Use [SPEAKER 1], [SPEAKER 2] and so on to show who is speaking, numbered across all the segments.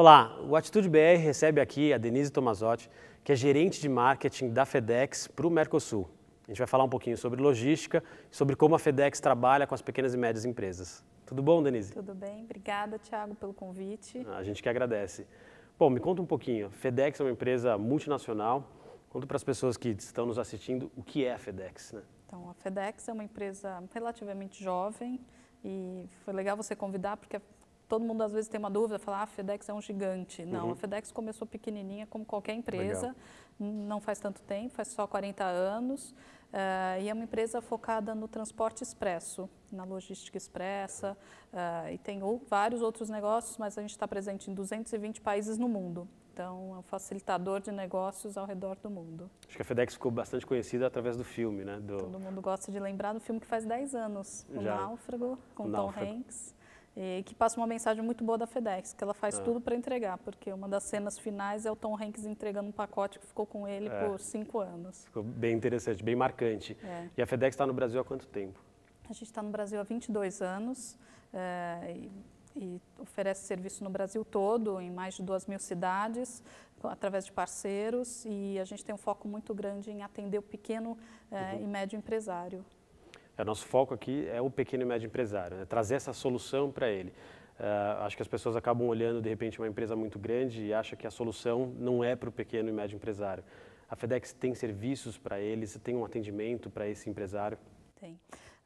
[SPEAKER 1] Olá, o Atitude BR recebe aqui a Denise Tomazotti, que é gerente de marketing da FedEx para o Mercosul. A gente vai falar um pouquinho sobre logística, sobre como a FedEx trabalha com as pequenas e médias empresas. Tudo bom, Denise?
[SPEAKER 2] Tudo bem, obrigada, Thiago, pelo convite.
[SPEAKER 1] Ah, a gente que agradece. Bom, me conta um pouquinho. FedEx é uma empresa multinacional. Conta para as pessoas que estão nos assistindo o que é a FedEx, né?
[SPEAKER 2] Então, a FedEx é uma empresa relativamente jovem e foi legal você convidar porque a todo mundo às vezes tem uma dúvida, fala, ah, a FedEx é um gigante. Não, uhum. a FedEx começou pequenininha, como qualquer empresa, Legal. não faz tanto tempo, faz só 40 anos, uh, e é uma empresa focada no transporte expresso, na logística expressa, uh, e tem vários outros negócios, mas a gente está presente em 220 países no mundo. Então, é um facilitador de negócios ao redor do mundo.
[SPEAKER 1] Acho que a FedEx ficou bastante conhecida através do filme, né? Do... Todo
[SPEAKER 2] mundo gosta de lembrar do filme que faz 10 anos, O Já. Náufrago, com o Tom Náufrago. Hanks e que passa uma mensagem muito boa da FedEx, que ela faz ah. tudo para entregar, porque uma das cenas finais é o Tom Hanks entregando um pacote que ficou com ele é. por cinco anos.
[SPEAKER 1] Ficou bem interessante, bem marcante. É. E a FedEx está no Brasil há quanto tempo?
[SPEAKER 2] A gente está no Brasil há 22 anos é, e, e, oferece serviço no Brasil todo, em mais de duas mil cidades, através de parceiros, e a gente tem um foco muito grande em atender o pequeno é, uhum. e médio empresário.
[SPEAKER 1] É, o nosso foco aqui é o pequeno e médio empresário, né? trazer essa solução para ele. Uh, acho que as pessoas acabam olhando de repente uma empresa muito grande e acha que a solução não é para o pequeno e médio empresário. A FedEx tem serviços para eles, tem um atendimento para esse empresário?
[SPEAKER 2] Tem.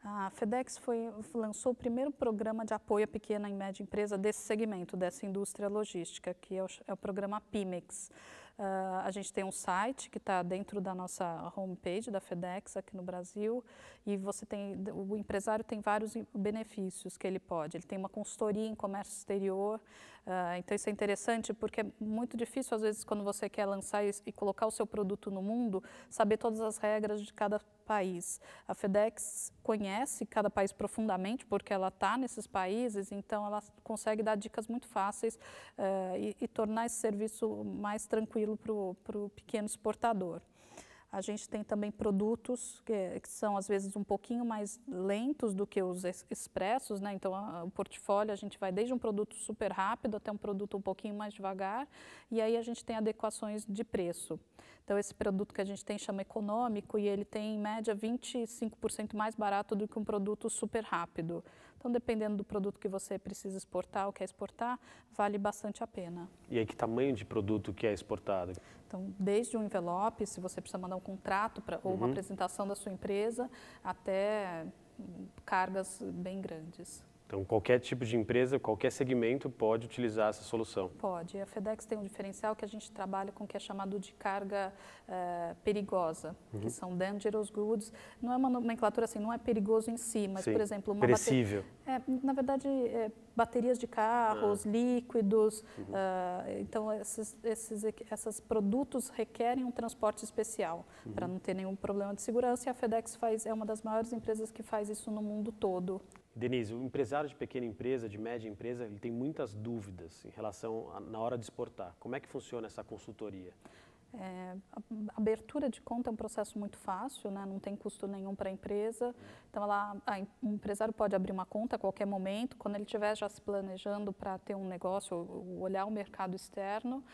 [SPEAKER 2] A FedEx foi, lançou o primeiro programa de apoio à pequena e média empresa desse segmento, dessa indústria logística, que é o, é o programa PIMEX. Uh, a gente tem um site que está dentro da nossa homepage da FedEx aqui no Brasil e você tem o empresário tem vários benefícios que ele pode. Ele tem uma consultoria em comércio exterior, Uh, então isso é interessante porque é muito difícil às vezes quando você quer lançar e, colocar o seu produto no mundo, saber todas as regras de cada país. A FedEx conhece cada país profundamente porque ela está nesses países, então ela consegue dar dicas muito fáceis uh, e, e tornar esse serviço mais tranquilo para o pequeno exportador. A gente tem também produtos que, que, são às vezes um pouquinho mais lentos do que os expressos, né? Então, a, o portfólio a gente vai desde um produto super rápido até um produto um pouquinho mais devagar, e aí a gente tem adequações de preço. Então, esse produto que a gente tem chama econômico e ele tem em média 25% mais barato do que um produto super rápido. Então, dependendo do produto que você precisa exportar ou quer exportar, vale bastante a pena.
[SPEAKER 1] E aí, que tamanho de produto que é exportado? Então, desde
[SPEAKER 2] um envelope, se você precisa mandar um contrato pra, ou uhum. uma apresentação da sua empresa, até hum, cargas bem grandes.
[SPEAKER 1] Então, qualquer tipo de empresa, qualquer segmento pode utilizar essa solução?
[SPEAKER 2] Pode. A FedEx tem um diferencial que a gente trabalha com o que é chamado de carga eh, perigosa, uhum. que são dangerous goods. Não é uma nomenclatura assim, não é perigoso em si, mas, Sim. por exemplo, uma perecível. É, na verdade, é, baterias de carros, ah. líquidos. Uhum. Uh, então, esses, esses, esses produtos requerem um transporte especial uhum. para não ter nenhum problema de segurança. E a FedEx faz, é uma das maiores empresas que faz isso no mundo todo.
[SPEAKER 1] Denise, o empresário de pequena empresa, de média empresa, ele tem muitas dúvidas em relação a, na hora de exportar. Como é que funciona essa consultoria?
[SPEAKER 2] É, abertura de conta é um processo muito fácil, né? não tem custo nenhum para a empresa. Então, ela, a, o empresário pode abrir uma conta a qualquer momento, quando ele estiver já se planejando para ter um negócio, ou, ou olhar o mercado externo.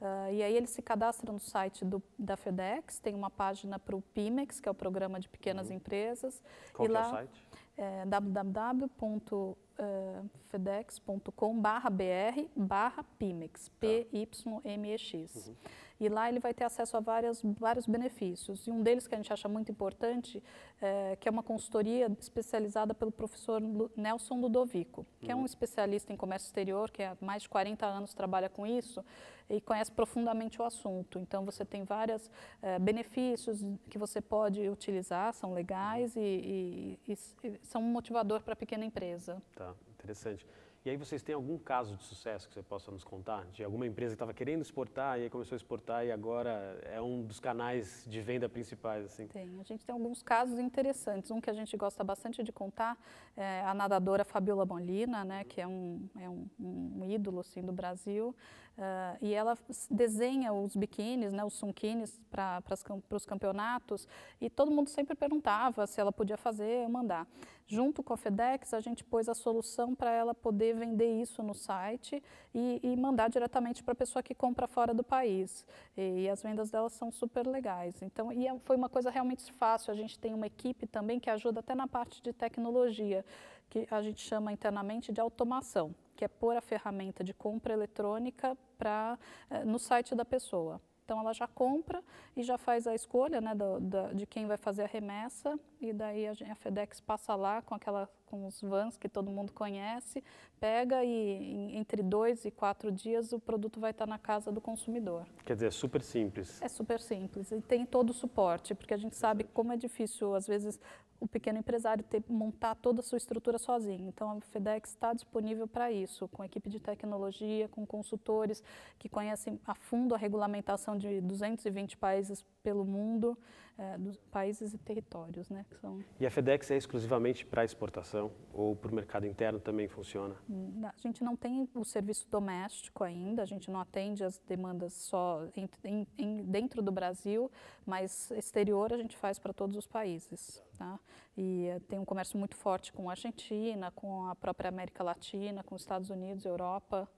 [SPEAKER 2] Uh, e aí ele se cadastra no site do, da FedEx, tem uma página para o PIMEX, que é o Programa de Pequenas uhum. Empresas. Qual e que lá, é o site? É, www.fedex.com.br eh, barra PIMEX, tá. P-Y-M-E-X. Uhum. E lá ele vai ter acesso a várias, vários benefícios. E um deles que a gente acha muito importante, é, que é uma consultoria especializada pelo professor Nelson Ludovico, que uhum. é um uhum. especialista em comércio exterior, que há mais de 40 anos trabalha com isso e conhece profundamente o assunto. Então, você tem vários é, benefícios que você pode utilizar, são legais uhum. e, e, e são um motivador para a pequena empresa.
[SPEAKER 1] Tá, interessante. E aí vocês têm algum caso de sucesso que você possa nos contar? De alguma empresa que estava querendo exportar e aí começou a exportar e agora é um dos canais de venda principais? Assim. Tem,
[SPEAKER 2] a gente tem alguns casos interessantes. Um que a gente gosta bastante de contar é a nadadora Fabiola Molina, né, que é um, é um, um ídolo assim, do Brasil. Uh, e ela desenha os biquínis, né, os sunquines para os campeonatos e todo mundo sempre perguntava se ela podia fazer ou mandar. Junto com a FedEx, a gente pôs a solução para ela poder vender isso no site e, e mandar diretamente para a pessoa que compra fora do país. E, e, as vendas delas são super legais. Então, e é, foi uma coisa realmente fácil. A gente tem uma equipe também que ajuda até na parte de tecnologia, que a gente chama internamente de automação, que é pôr a ferramenta de compra eletrônica para eh, no site da pessoa. Então ela já compra e já faz a escolha né, do, de quem vai fazer a remessa e daí a, a, FedEx passa lá com aquela com os vans que todo mundo conhece, pega e em, entre dois e quatro dias o produto vai estar na casa do consumidor.
[SPEAKER 1] Quer dizer, é super simples.
[SPEAKER 2] É super simples e tem todo o suporte, porque a gente sabe como é difícil às vezes o pequeno empresário ter, montar toda a sua estrutura sozinho. Então, a FedEx está disponível para isso, com equipe de tecnologia, com consultores que conhecem a fundo a regulamentação de 220 países pelo mundo, é, dos países e territórios. Né, são...
[SPEAKER 1] E a FedEx é exclusivamente para exportação ou para o mercado interno também funciona?
[SPEAKER 2] Hum, a gente não tem o serviço doméstico ainda, a gente não atende as demandas só em, em, dentro do Brasil, mas exterior a gente faz para todos os países. Tá? E tem um comércio muito forte com a Argentina, com a própria América Latina, com os Estados Unidos, Europa,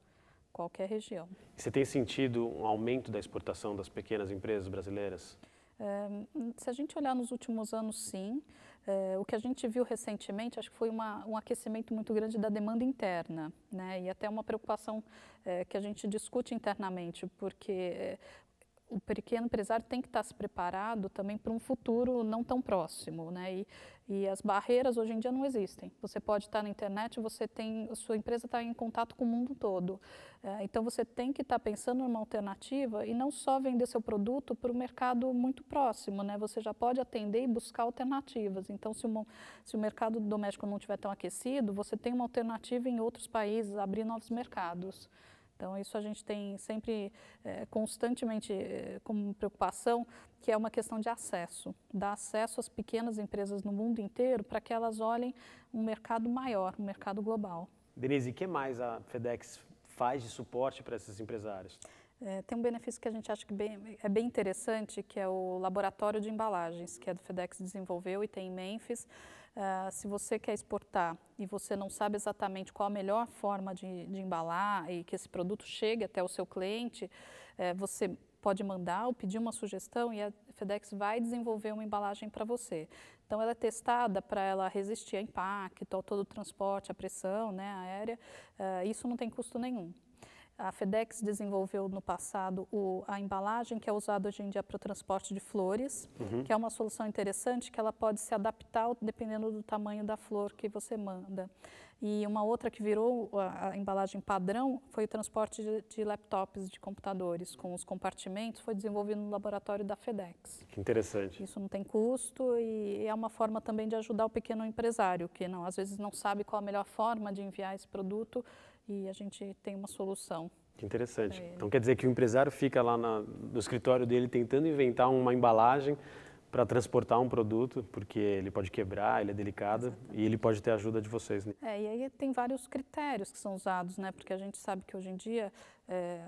[SPEAKER 2] qualquer região.
[SPEAKER 1] Você tem sentido um aumento da exportação das pequenas empresas brasileiras?
[SPEAKER 2] É, se a gente olhar nos últimos anos, sim. É, o que a gente viu recentemente, acho que foi uma, um aquecimento muito grande da demanda interna, né? E até uma preocupação é, que a gente discute internamente, porque o pequeno empresário tem que estar se preparado também para um futuro não tão próximo, né? E, e as barreiras hoje em dia não existem. Você pode estar na internet, você tem, sua empresa está em contato com o mundo todo. É, então você tem que estar pensando numa alternativa e não só vender seu produto para o mercado muito próximo, né? Você já pode atender e buscar alternativas. Então se se o mercado doméstico não estiver tão aquecido, você tem uma alternativa em outros países, abrir novos mercados. Então, isso a gente tem sempre é, constantemente eh, como preocupação, que é uma questão de acesso, dar acesso às pequenas empresas no mundo inteiro para que elas olhem um mercado maior, um mercado global.
[SPEAKER 1] Denise, o que mais a FedEx faz de suporte para esses empresários?
[SPEAKER 2] É, tem um benefício que a gente acha que bem, é bem interessante, que é o laboratório de embalagens, que a FedEx desenvolveu e tem em Memphis. Ah, se você quer exportar e você não sabe exatamente qual a melhor forma de, de embalar e que esse produto chegue até o seu cliente, eh, você pode mandar ou pedir uma sugestão e a FedEx vai desenvolver uma embalagem para você. Então ela é testada para ela resistir a impacto, a todo o transporte, a pressão né, aérea. Uh, isso não tem custo nenhum a FedEx desenvolveu no passado o, a embalagem que é usada hoje em dia para o transporte de flores, uhum. que é uma solução interessante que ela pode se adaptar dependendo do tamanho da flor que você manda. E uma outra que virou a, a embalagem padrão foi o transporte de, de, laptops, de computadores com os compartimentos, foi desenvolvido no laboratório da FedEx.
[SPEAKER 1] Que interessante.
[SPEAKER 2] Isso não tem custo e é uma forma também de ajudar o pequeno empresário, que não às vezes não sabe qual a melhor forma de enviar esse produto e a gente tem uma solução.
[SPEAKER 1] Que interessante. Então quer dizer que o empresário fica lá na, no escritório dele tentando inventar uma embalagem para transportar um produto, porque ele pode quebrar, ele é delicado Exatamente. e ele pode ter a ajuda de vocês. Né?
[SPEAKER 2] É, e aí tem vários critérios que são usados, né? Porque a gente sabe que hoje em dia é,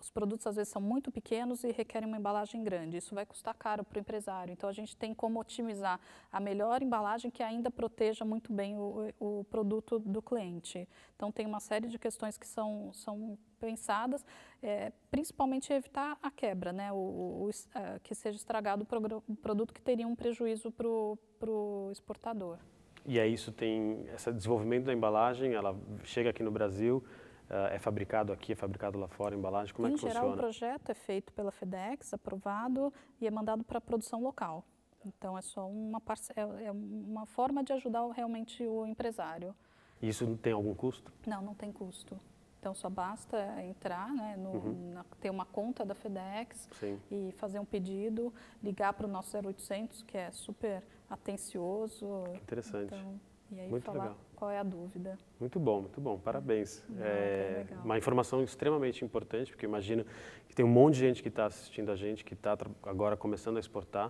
[SPEAKER 2] os produtos às vezes são muito pequenos e requerem uma embalagem grande. Isso vai custar caro para o empresário. Então a gente tem como otimizar a melhor embalagem que ainda proteja muito bem o, o produto do cliente. Então tem uma série de questões que são, são pensadas, é, principalmente evitar a quebra, né? o, o, o a, é, que seja estragado o produto que teria um prejuízo para o exportador.
[SPEAKER 1] E aí isso tem esse desenvolvimento da embalagem, ela chega aqui no Brasil, ah, é fabricado aqui, é fabricado lá fora, embalagem? Como é em é que geral, funciona? Em
[SPEAKER 2] geral, o projeto é feito pela FedEx, aprovado e é mandado para a produção local. Então, é só uma, é, é uma forma de ajudar realmente o empresário.
[SPEAKER 1] E isso tem algum custo?
[SPEAKER 2] Não, não tem custo. Então, só basta entrar, né, no, uhum. na, ter uma conta da FedEx Sim. e fazer um pedido, ligar para o nosso 0800, que é super atencioso. Interessante. Então,
[SPEAKER 1] e aí muito falar legal.
[SPEAKER 2] qual é a dúvida.
[SPEAKER 1] Muito bom, muito bom. Parabéns. Não, hum, ah, é uma informação extremamente importante, porque imagino que tem um monte de gente que está assistindo a gente, que está agora começando a exportar.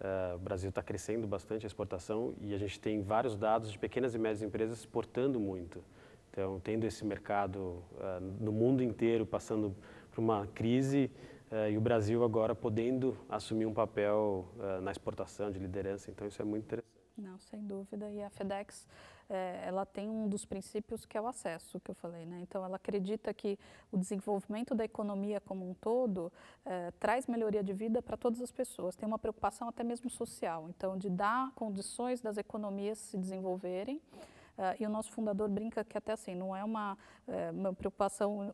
[SPEAKER 1] Uh, o Brasil está crescendo bastante a exportação e a gente tem vários dados de pequenas e médias empresas exportando muito. Então, tendo esse mercado uh, no mundo inteiro passando por uma crise uh, e o Brasil agora podendo assumir um papel na exportação de liderança, então isso é muito interessante.
[SPEAKER 2] Não, sem dúvida. E a FedEx, é, ela tem um dos princípios que é o acesso, que eu falei, né? Então, ela acredita que o desenvolvimento da economia como um todo é, traz melhoria de vida para todas as pessoas. Tem uma preocupação até mesmo social, então, de dar condições das economias se desenvolverem. Ah, e o nosso fundador brinca que até assim, não é uma, eh, uma preocupação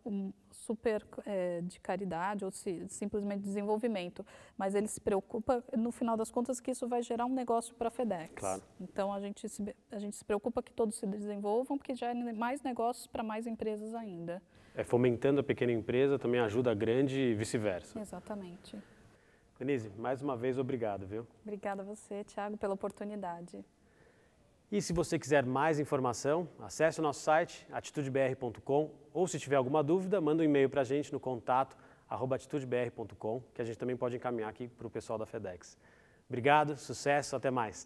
[SPEAKER 2] super eh, de caridade ou se, simplesmente desenvolvimento, mas ele se preocupa, no final das contas, que isso vai gerar um negócio para a FedEx. Claro. Então, a gente, se, a gente se preocupa que todos se desenvolvam, porque gera é mais negócios para mais empresas ainda.
[SPEAKER 1] É fomentando a pequena empresa, também ajuda a grande e vice-versa.
[SPEAKER 2] Exatamente.
[SPEAKER 1] Denise, mais uma vez, obrigado, viu?
[SPEAKER 2] Obrigada a você, Thiago, pela oportunidade.
[SPEAKER 1] E se você quiser mais informação, acesse o nosso site atitudebr.com ou se tiver alguma dúvida, manda um e-mail para a gente no contato atitudebr.com, que a gente também pode encaminhar aqui para o pessoal da FedEx. Obrigado, sucesso, até mais.